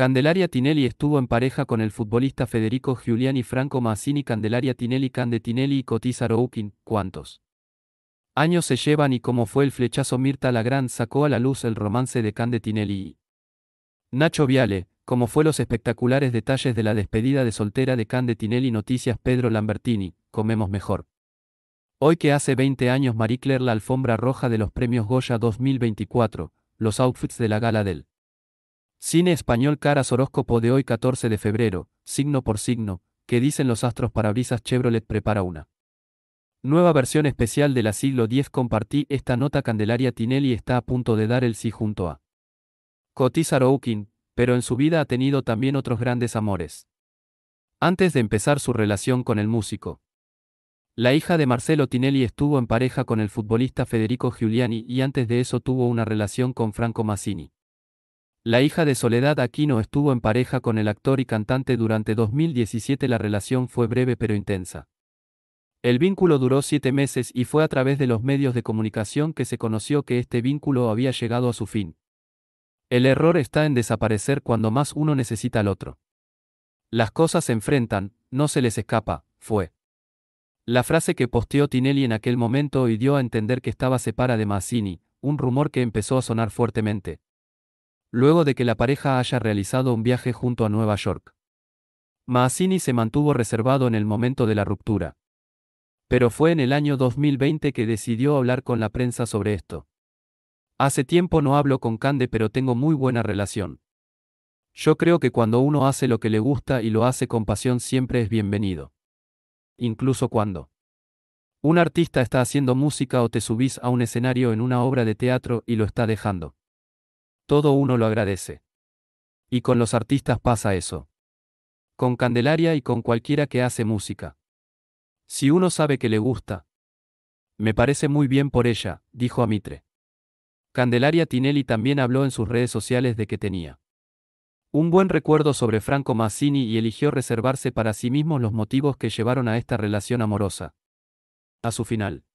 Candelaria Tinelli estuvo en pareja con el futbolista Federico Giuliani Franco Massini Candelaria Tinelli Cande Tinelli y Cotiza Roukin, ¿cuántos? Años se llevan y como fue el flechazo Mirta Lagrand sacó a la luz el romance de Cande Tinelli y Nacho Viale, como fue los espectaculares detalles de la despedida de soltera de Cande Tinelli Noticias Pedro Lambertini, comemos mejor. Hoy que hace 20 años Marie Claire la alfombra roja de los premios Goya 2024, los outfits de la gala del Cine español Caras horóscopo de hoy 14 de febrero, signo por signo, que dicen los astros para brisas Chevrolet prepara una. Nueva versión especial de la siglo X compartí esta nota Candelaria Tinelli está a punto de dar el sí junto a Cotiza Oukin, pero en su vida ha tenido también otros grandes amores. Antes de empezar su relación con el músico. La hija de Marcelo Tinelli estuvo en pareja con el futbolista Federico Giuliani y antes de eso tuvo una relación con Franco Massini. La hija de Soledad Aquino estuvo en pareja con el actor y cantante durante 2017. La relación fue breve pero intensa. El vínculo duró siete meses y fue a través de los medios de comunicación que se conoció que este vínculo había llegado a su fin. El error está en desaparecer cuando más uno necesita al otro. Las cosas se enfrentan, no se les escapa, fue. La frase que posteó Tinelli en aquel momento y dio a entender que estaba separa de Mazzini, un rumor que empezó a sonar fuertemente luego de que la pareja haya realizado un viaje junto a Nueva York. Mazzini se mantuvo reservado en el momento de la ruptura. Pero fue en el año 2020 que decidió hablar con la prensa sobre esto. Hace tiempo no hablo con Cande pero tengo muy buena relación. Yo creo que cuando uno hace lo que le gusta y lo hace con pasión siempre es bienvenido. Incluso cuando un artista está haciendo música o te subís a un escenario en una obra de teatro y lo está dejando todo uno lo agradece. Y con los artistas pasa eso. Con Candelaria y con cualquiera que hace música. Si uno sabe que le gusta. Me parece muy bien por ella, dijo Amitre. Candelaria Tinelli también habló en sus redes sociales de que tenía un buen recuerdo sobre Franco Mazzini y eligió reservarse para sí mismo los motivos que llevaron a esta relación amorosa. A su final.